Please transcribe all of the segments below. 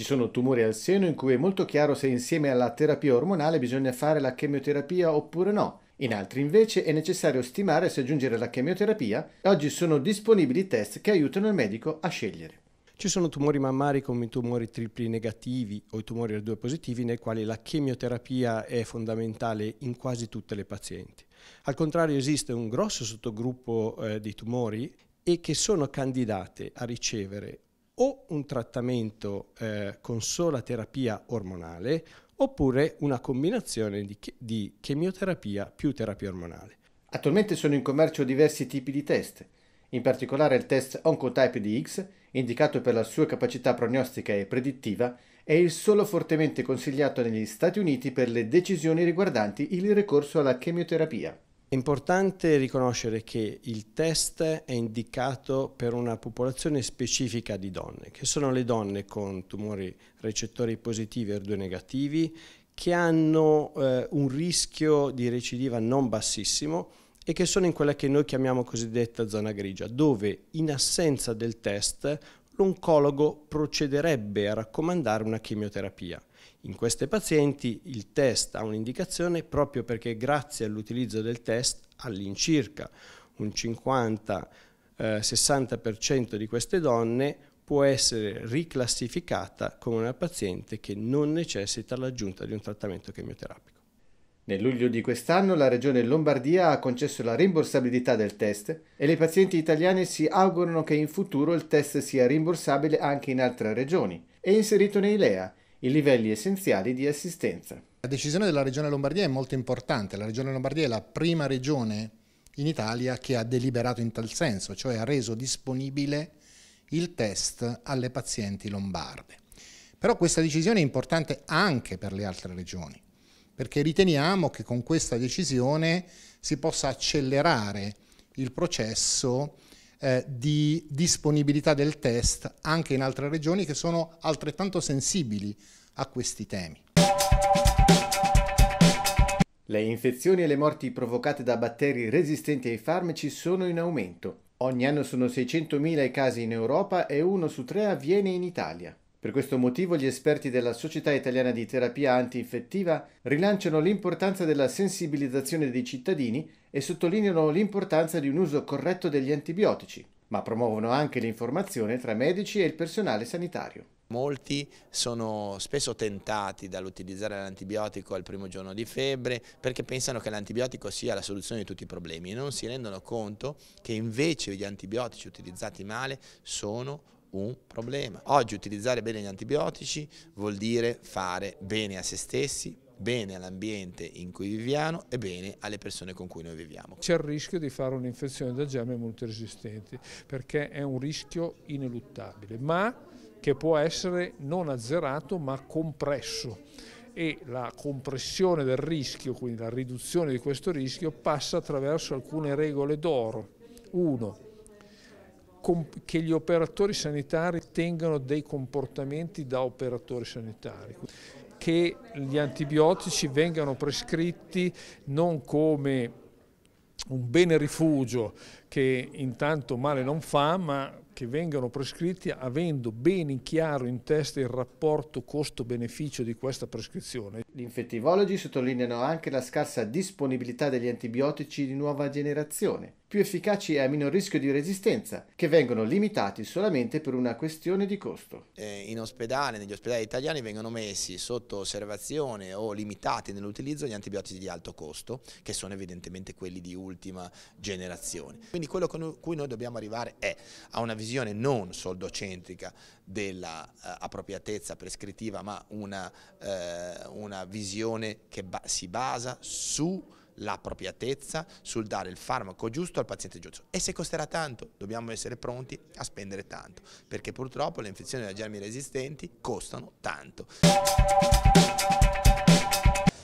Ci sono tumori al seno in cui è molto chiaro se insieme alla terapia ormonale bisogna fare la chemioterapia oppure no. In altri invece è necessario stimare se aggiungere la chemioterapia e oggi sono disponibili test che aiutano il medico a scegliere. Ci sono tumori mammari come i tumori tripli negativi o i tumori R2 positivi nei quali la chemioterapia è fondamentale in quasi tutte le pazienti. Al contrario esiste un grosso sottogruppo eh, di tumori e che sono candidate a ricevere o un trattamento eh, con sola terapia ormonale oppure una combinazione di, ch- di chemioterapia più terapia ormonale. Attualmente sono in commercio diversi tipi di test, in particolare il test Oncotype DX, indicato per la sua capacità prognostica e predittiva, è il solo fortemente consigliato negli Stati Uniti per le decisioni riguardanti il ricorso alla chemioterapia. È importante riconoscere che il test è indicato per una popolazione specifica di donne, che sono le donne con tumori recettori positivi e R2 negativi, che hanno eh, un rischio di recidiva non bassissimo e che sono in quella che noi chiamiamo cosiddetta zona grigia, dove in assenza del test l'oncologo procederebbe a raccomandare una chemioterapia. In queste pazienti il test ha un'indicazione proprio perché grazie all'utilizzo del test all'incirca un 50-60% eh, di queste donne può essere riclassificata come una paziente che non necessita l'aggiunta di un trattamento chemioterapico. Nel luglio di quest'anno la Regione Lombardia ha concesso la rimborsabilità del test e le pazienti italiane si augurano che in futuro il test sia rimborsabile anche in altre regioni. È inserito nei LEA i livelli essenziali di assistenza. La decisione della Regione Lombardia è molto importante. La Regione Lombardia è la prima regione in Italia che ha deliberato in tal senso, cioè ha reso disponibile il test alle pazienti lombarde. Però questa decisione è importante anche per le altre regioni, perché riteniamo che con questa decisione si possa accelerare il processo eh, di disponibilità del test anche in altre regioni che sono altrettanto sensibili a questi temi. Le infezioni e le morti provocate da batteri resistenti ai farmaci sono in aumento. Ogni anno sono 600.000 i casi in Europa e uno su tre avviene in Italia. Per questo motivo gli esperti della Società Italiana di Terapia Antinfettiva rilanciano l'importanza della sensibilizzazione dei cittadini e sottolineano l'importanza di un uso corretto degli antibiotici, ma promuovono anche l'informazione tra medici e il personale sanitario. Molti sono spesso tentati dall'utilizzare l'antibiotico al primo giorno di febbre perché pensano che l'antibiotico sia la soluzione di tutti i problemi e non si rendono conto che invece gli antibiotici utilizzati male sono un problema. Oggi utilizzare bene gli antibiotici vuol dire fare bene a se stessi, bene all'ambiente in cui viviamo e bene alle persone con cui noi viviamo. C'è il rischio di fare un'infezione da germe multiresistenti perché è un rischio ineluttabile, ma che può essere non azzerato ma compresso e la compressione del rischio, quindi la riduzione di questo rischio, passa attraverso alcune regole d'oro. Uno, che gli operatori sanitari tengano dei comportamenti da operatori sanitari che gli antibiotici vengano prescritti non come un bene rifugio che intanto male non fa, ma che vengano prescritti avendo ben chiaro in testa il rapporto costo-beneficio di questa prescrizione. Gli infettivologi sottolineano anche la scarsa disponibilità degli antibiotici di nuova generazione più efficaci e a minor rischio di resistenza, che vengono limitati solamente per una questione di costo. In ospedale, negli ospedali italiani vengono messi sotto osservazione o limitati nell'utilizzo gli antibiotici di alto costo, che sono evidentemente quelli di ultima generazione. Quindi quello con cui noi dobbiamo arrivare è a una visione non soldocentrica dell'appropriatezza eh, prescrittiva, ma una, eh, una visione che ba si basa su l'appropriatezza, sul dare il farmaco giusto al paziente giusto. E se costerà tanto, dobbiamo essere pronti a spendere tanto, perché purtroppo le infezioni da germi resistenti costano tanto.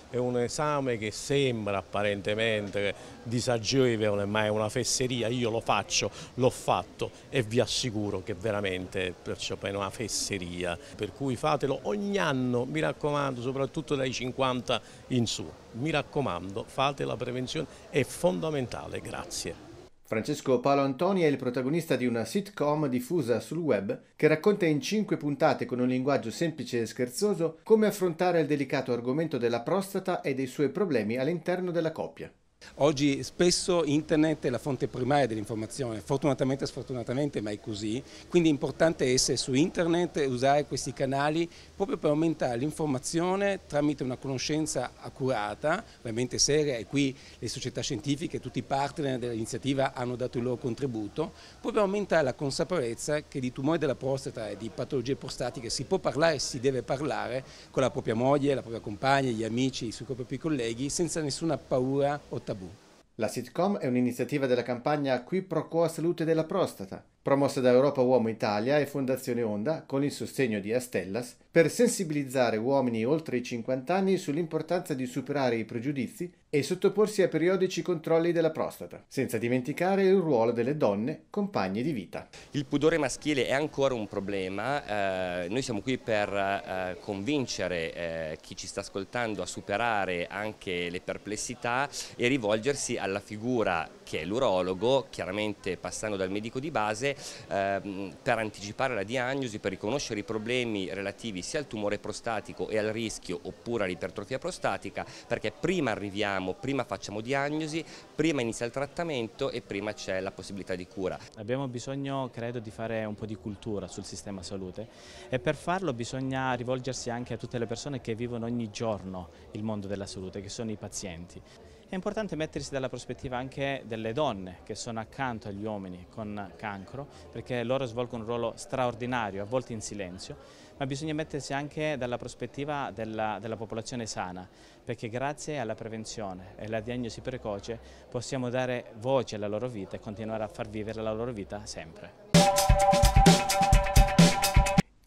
È un esame che sembra apparentemente disagevole, ma è una fesseria, io lo faccio, l'ho fatto e vi assicuro che veramente è una fesseria, per cui fatelo ogni anno, mi raccomando, soprattutto dai 50 in su mi raccomando fate la prevenzione, è fondamentale, grazie. Francesco Paolo Antoni è il protagonista di una sitcom diffusa sul web che racconta in cinque puntate con un linguaggio semplice e scherzoso come affrontare il delicato argomento della prostata e dei suoi problemi all'interno della coppia. Oggi spesso internet è la fonte primaria dell'informazione, fortunatamente o sfortunatamente, ma è così, quindi è importante essere su internet e usare questi canali proprio per aumentare l'informazione tramite una conoscenza accurata, ovviamente seria e qui le società scientifiche, tutti i partner dell'iniziativa hanno dato il loro contributo, proprio per aumentare la consapevolezza che di tumore della prostata e di patologie prostatiche si può parlare e si deve parlare con la propria moglie, la propria compagna, gli amici, i suoi propri colleghi, senza nessuna paura o tabù. La sitcom è un'iniziativa della campagna Qui Pro Quo Salute della Prostata, promossa da Europa Uomo Italia e Fondazione Onda con il sostegno di Astellas, per sensibilizzare uomini oltre i 50 anni sull'importanza di superare i pregiudizi e sottoporsi a periodici controlli della prostata, senza dimenticare il ruolo delle donne compagne di vita. Il pudore maschile è ancora un problema, eh, noi siamo qui per eh, convincere eh, chi ci sta ascoltando a superare anche le perplessità e rivolgersi alla figura che è l'urologo, chiaramente passando dal medico di base, ehm, per anticipare la diagnosi, per riconoscere i problemi relativi sia al tumore prostatico e al rischio oppure all'ipertrofia prostatica, perché prima arriviamo, prima facciamo diagnosi, prima inizia il trattamento e prima c'è la possibilità di cura. Abbiamo bisogno, credo, di fare un po' di cultura sul sistema salute e per farlo bisogna rivolgersi anche a tutte le persone che vivono ogni giorno il mondo della salute, che sono i pazienti. È importante mettersi dalla prospettiva anche delle donne che sono accanto agli uomini con cancro, perché loro svolgono un ruolo straordinario, a volte in silenzio, ma bisogna mettersi anche dalla prospettiva della, della popolazione sana, perché grazie alla prevenzione e alla diagnosi precoce possiamo dare voce alla loro vita e continuare a far vivere la loro vita sempre.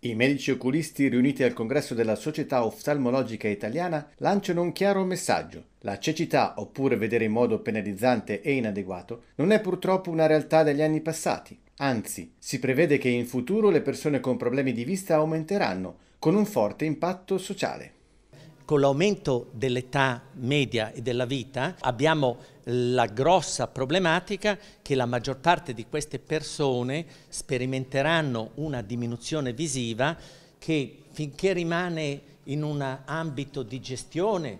I medici oculisti riuniti al congresso della Società Oftalmologica Italiana lanciano un chiaro messaggio. La cecità, oppure vedere in modo penalizzante e inadeguato, non è purtroppo una realtà degli anni passati. Anzi, si prevede che in futuro le persone con problemi di vista aumenteranno, con un forte impatto sociale con l'aumento dell'età media e della vita abbiamo la grossa problematica che la maggior parte di queste persone sperimenteranno una diminuzione visiva che finché rimane in un ambito di gestione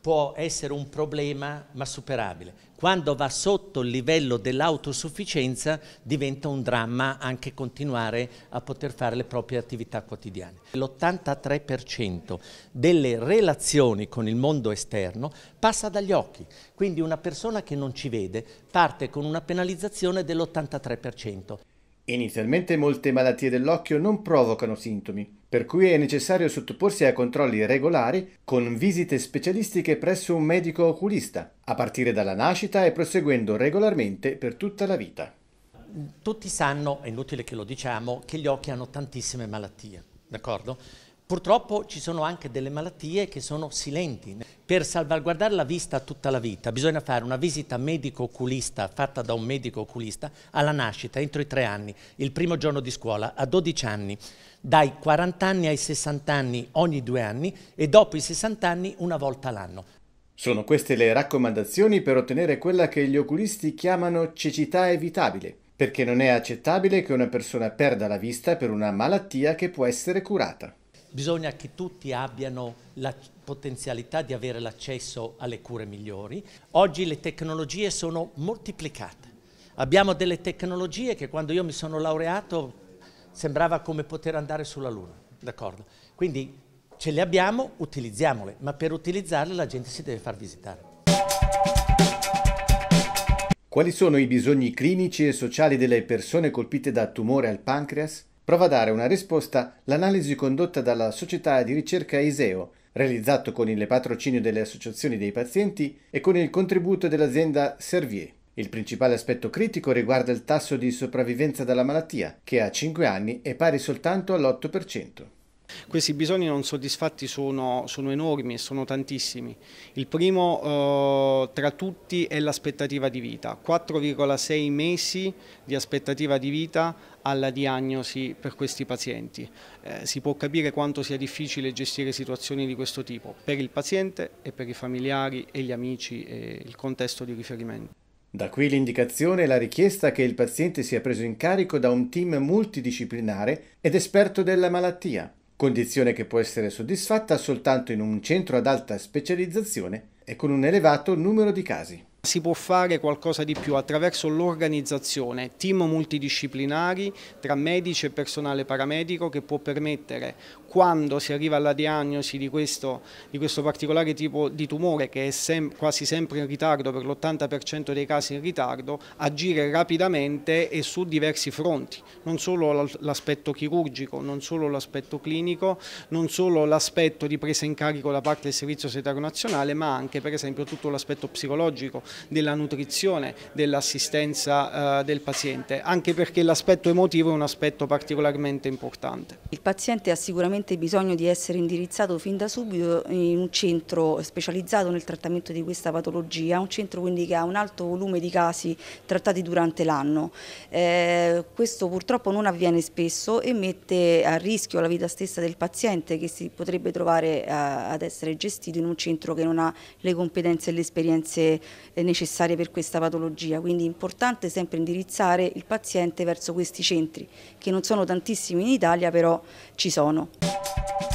può essere un problema ma superabile. Quando va sotto il livello dell'autosufficienza diventa un dramma anche continuare a poter fare le proprie attività quotidiane. L'83% delle relazioni con il mondo esterno passa dagli occhi, quindi una persona che non ci vede parte con una penalizzazione dell'83%. Inizialmente molte malattie dell'occhio non provocano sintomi, per cui è necessario sottoporsi a controlli regolari con visite specialistiche presso un medico oculista, a partire dalla nascita e proseguendo regolarmente per tutta la vita. Tutti sanno, è inutile che lo diciamo, che gli occhi hanno tantissime malattie, d'accordo? Purtroppo ci sono anche delle malattie che sono silenti. Per salvaguardare la vista tutta la vita bisogna fare una visita medico-oculista fatta da un medico-oculista alla nascita, entro i tre anni, il primo giorno di scuola, a 12 anni, dai 40 anni ai 60 anni ogni due anni e dopo i 60 anni una volta l'anno. Sono queste le raccomandazioni per ottenere quella che gli oculisti chiamano cecità evitabile, perché non è accettabile che una persona perda la vista per una malattia che può essere curata bisogna che tutti abbiano la potenzialità di avere l'accesso alle cure migliori. Oggi le tecnologie sono moltiplicate. Abbiamo delle tecnologie che quando io mi sono laureato sembrava come poter andare sulla Luna, d'accordo? Quindi ce le abbiamo, utilizziamole, ma per utilizzarle la gente si deve far visitare. Quali sono i bisogni clinici e sociali delle persone colpite da tumore al pancreas? prova a dare una risposta l'analisi condotta dalla società di ricerca ISEO, realizzato con il patrocinio delle associazioni dei pazienti e con il contributo dell'azienda Servier. Il principale aspetto critico riguarda il tasso di sopravvivenza dalla malattia, che a 5 anni è pari soltanto all'8%. Questi bisogni non soddisfatti sono, sono enormi e sono tantissimi. Il primo eh, tra tutti è l'aspettativa di vita, 4,6 mesi di aspettativa di vita alla diagnosi per questi pazienti. Eh, si può capire quanto sia difficile gestire situazioni di questo tipo per il paziente e per i familiari e gli amici e il contesto di riferimento. Da qui l'indicazione e la richiesta che il paziente sia preso in carico da un team multidisciplinare ed esperto della malattia condizione che può essere soddisfatta soltanto in un centro ad alta specializzazione e con un elevato numero di casi. Si può fare qualcosa di più attraverso l'organizzazione, team multidisciplinari tra medici e personale paramedico che può permettere quando si arriva alla diagnosi di questo, di questo particolare tipo di tumore che è sem quasi sempre in ritardo, per l'80% dei casi in ritardo, agire rapidamente e su diversi fronti, non solo l'aspetto chirurgico, non solo l'aspetto clinico, non solo l'aspetto di presa in carico da parte del Servizio Sanitario Nazionale, ma anche per esempio tutto l'aspetto psicologico della nutrizione, dell'assistenza eh, del paziente, anche perché l'aspetto emotivo è un aspetto particolarmente importante. Il paziente ha sicuramente bisogno di essere indirizzato fin da subito in un centro specializzato nel trattamento di questa patologia, un centro quindi che ha un alto volume di casi trattati durante l'anno. Eh, questo purtroppo non avviene spesso e mette a rischio la vita stessa del paziente che si potrebbe trovare eh, ad essere gestito in un centro che non ha le competenze e le esperienze eh, necessarie per questa patologia, quindi è importante sempre indirizzare il paziente verso questi centri, che non sono tantissimi in Italia però ci sono.